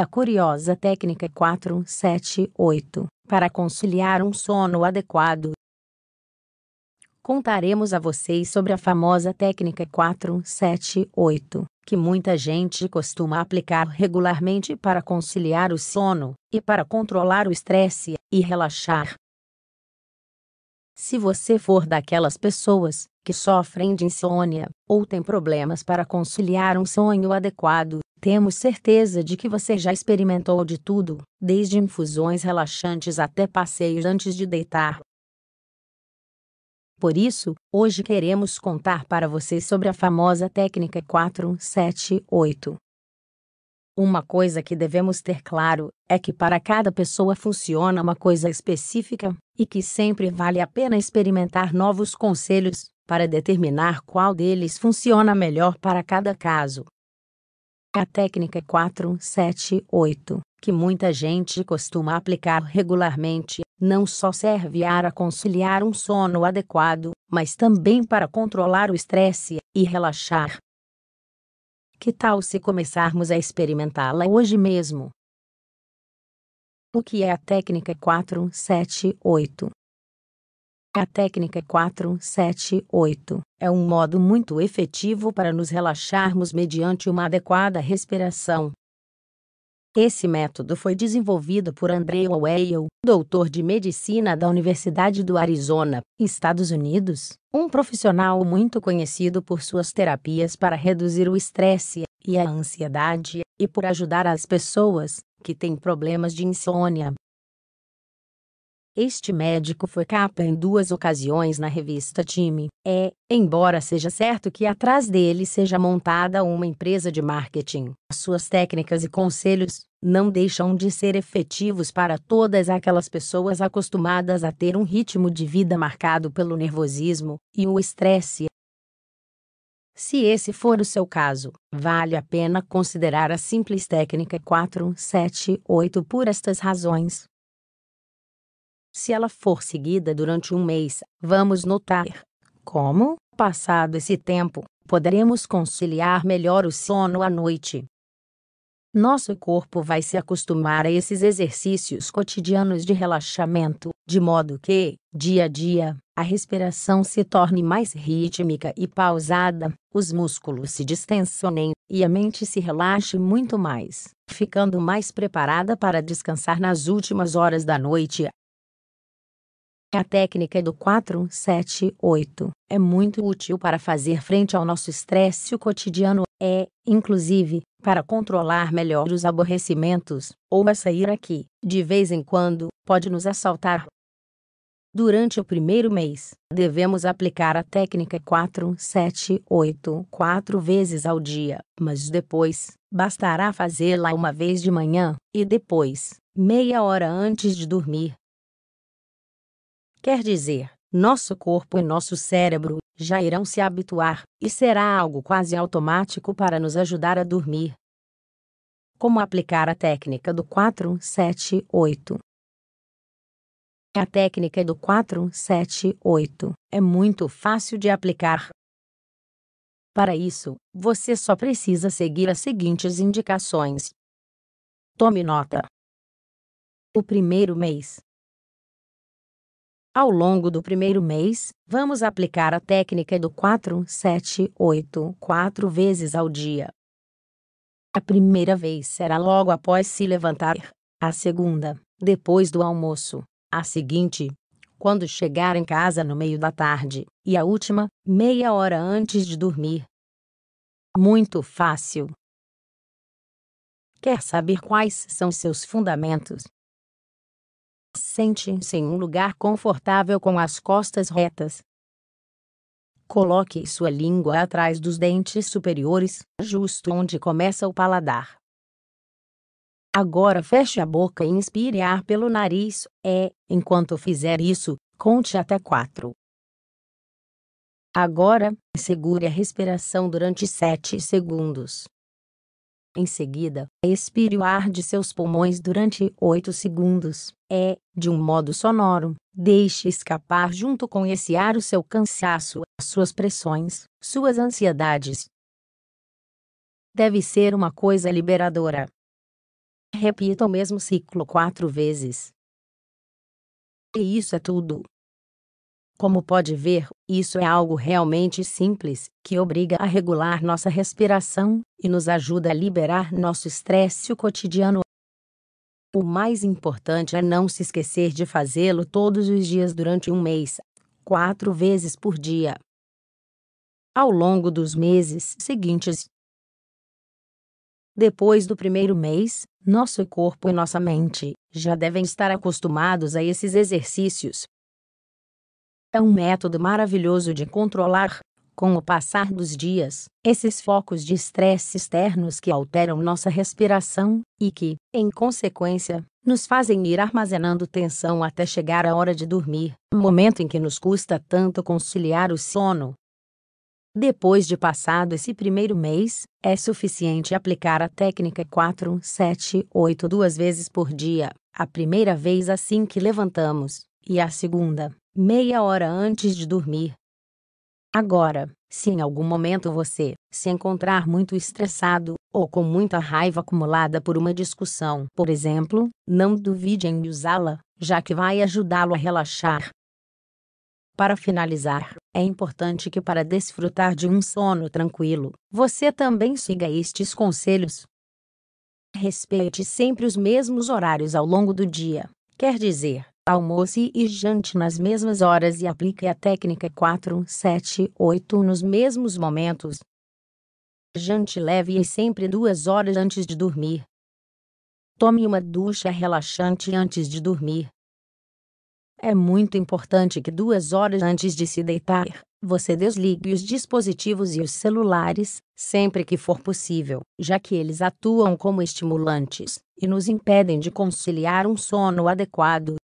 A curiosa técnica 478 para conciliar um sono adequado. Contaremos a vocês sobre a famosa técnica 478, que muita gente costuma aplicar regularmente para conciliar o sono e para controlar o estresse e relaxar. Se você for daquelas pessoas que sofrem de insônia ou tem problemas para conciliar um sonho adequado, temos certeza de que você já experimentou de tudo, desde infusões relaxantes até passeios antes de deitar. Por isso, hoje queremos contar para vocês sobre a famosa técnica 478. Uma coisa que devemos ter claro é que para cada pessoa funciona uma coisa específica e que sempre vale a pena experimentar novos conselhos para determinar qual deles funciona melhor para cada caso. A técnica 478, é que muita gente costuma aplicar regularmente, não só serve para conciliar um sono adequado, mas também para controlar o estresse e relaxar. Que tal se começarmos a experimentá-la hoje mesmo? O que é a técnica 478? A técnica 478 é, é um modo muito efetivo para nos relaxarmos mediante uma adequada respiração. Esse método foi desenvolvido por Andrei Weil, doutor de medicina da Universidade do Arizona, Estados Unidos, um profissional muito conhecido por suas terapias para reduzir o estresse e a ansiedade e por ajudar as pessoas que têm problemas de insônia. Este médico foi capa em duas ocasiões na revista Time. É, embora seja certo que atrás dele seja montada uma empresa de marketing, suas técnicas e conselhos não deixam de ser efetivos para todas aquelas pessoas acostumadas a ter um ritmo de vida marcado pelo nervosismo e o estresse. Se esse for o seu caso, vale a pena considerar a simples técnica 478 por estas razões se ela for seguida durante um mês, vamos notar como, passado esse tempo, poderemos conciliar melhor o sono à noite. Nosso corpo vai se acostumar a esses exercícios cotidianos de relaxamento, de modo que, dia a dia, a respiração se torne mais rítmica e pausada, os músculos se distensionem e a mente se relaxe muito mais, ficando mais preparada para descansar nas últimas horas da noite, é a técnica do 478 é muito útil para fazer frente ao nosso estresse cotidiano, é, inclusive, para controlar melhor os aborrecimentos, ou a sair aqui, de vez em quando, pode nos assaltar. Durante o primeiro mês, devemos aplicar a técnica 478 quatro vezes ao dia, mas depois, bastará fazê-la uma vez de manhã, e depois, meia hora antes de dormir Quer dizer, nosso corpo e nosso cérebro já irão se habituar, e será algo quase automático para nos ajudar a dormir. Como aplicar a técnica do 478? A técnica do 478 é muito fácil de aplicar. Para isso, você só precisa seguir as seguintes indicações. Tome nota. O primeiro mês, ao longo do primeiro mês, vamos aplicar a técnica do 4, 7, 8, 4 vezes ao dia. A primeira vez será logo após se levantar, a segunda, depois do almoço, a seguinte, quando chegar em casa no meio da tarde, e a última, meia hora antes de dormir. Muito fácil. Quer saber quais são seus fundamentos? Sente-se em um lugar confortável com as costas retas. Coloque sua língua atrás dos dentes superiores, justo onde começa o paladar. Agora feche a boca e inspire ar pelo nariz. É, enquanto fizer isso, conte até quatro. Agora, segure a respiração durante sete segundos. Em seguida, expire o ar de seus pulmões durante 8 segundos. É, de um modo sonoro, deixe escapar junto com esse ar o seu cansaço, suas pressões, suas ansiedades. Deve ser uma coisa liberadora. Repita o mesmo ciclo quatro vezes. E isso é tudo. Como pode ver, isso é algo realmente simples, que obriga a regular nossa respiração e nos ajuda a liberar nosso estresse cotidiano. O mais importante é não se esquecer de fazê-lo todos os dias durante um mês, quatro vezes por dia. Ao longo dos meses seguintes, depois do primeiro mês, nosso corpo e nossa mente já devem estar acostumados a esses exercícios, é um método maravilhoso de controlar, com o passar dos dias, esses focos de estresse externos que alteram nossa respiração e que, em consequência, nos fazem ir armazenando tensão até chegar a hora de dormir, momento em que nos custa tanto conciliar o sono. Depois de passado esse primeiro mês, é suficiente aplicar a técnica 8 duas vezes por dia, a primeira vez assim que levantamos, e a segunda, meia hora antes de dormir. Agora, se em algum momento você se encontrar muito estressado ou com muita raiva acumulada por uma discussão, por exemplo, não duvide em usá-la, já que vai ajudá-lo a relaxar. Para finalizar, é importante que para desfrutar de um sono tranquilo, você também siga estes conselhos. Respeite sempre os mesmos horários ao longo do dia, quer dizer, almoce e jante nas mesmas horas e aplique a técnica 478 nos mesmos momentos. Jante leve e sempre duas horas antes de dormir. Tome uma ducha relaxante antes de dormir. É muito importante que duas horas antes de se deitar, você desligue os dispositivos e os celulares, sempre que for possível, já que eles atuam como estimulantes e nos impedem de conciliar um sono adequado.